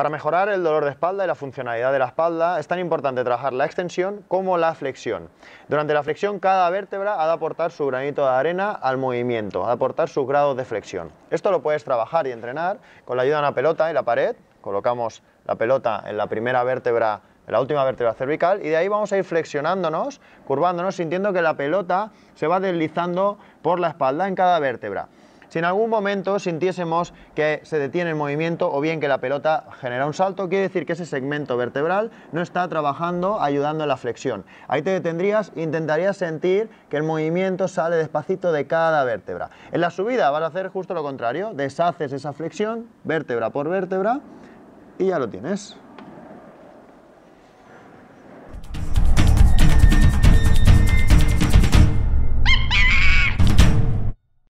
Para mejorar el dolor de espalda y la funcionalidad de la espalda es tan importante trabajar la extensión como la flexión. Durante la flexión cada vértebra ha de aportar su granito de arena al movimiento, ha de aportar su grado de flexión. Esto lo puedes trabajar y entrenar con la ayuda de una pelota y la pared. Colocamos la pelota en la primera vértebra la última vértebra cervical y de ahí vamos a ir flexionándonos, curvándonos, sintiendo que la pelota se va deslizando por la espalda en cada vértebra. Si en algún momento sintiésemos que se detiene el movimiento o bien que la pelota genera un salto, quiere decir que ese segmento vertebral no está trabajando ayudando en la flexión. Ahí te detendrías e intentarías sentir que el movimiento sale despacito de cada vértebra. En la subida vas a hacer justo lo contrario, deshaces esa flexión vértebra por vértebra y ya lo tienes.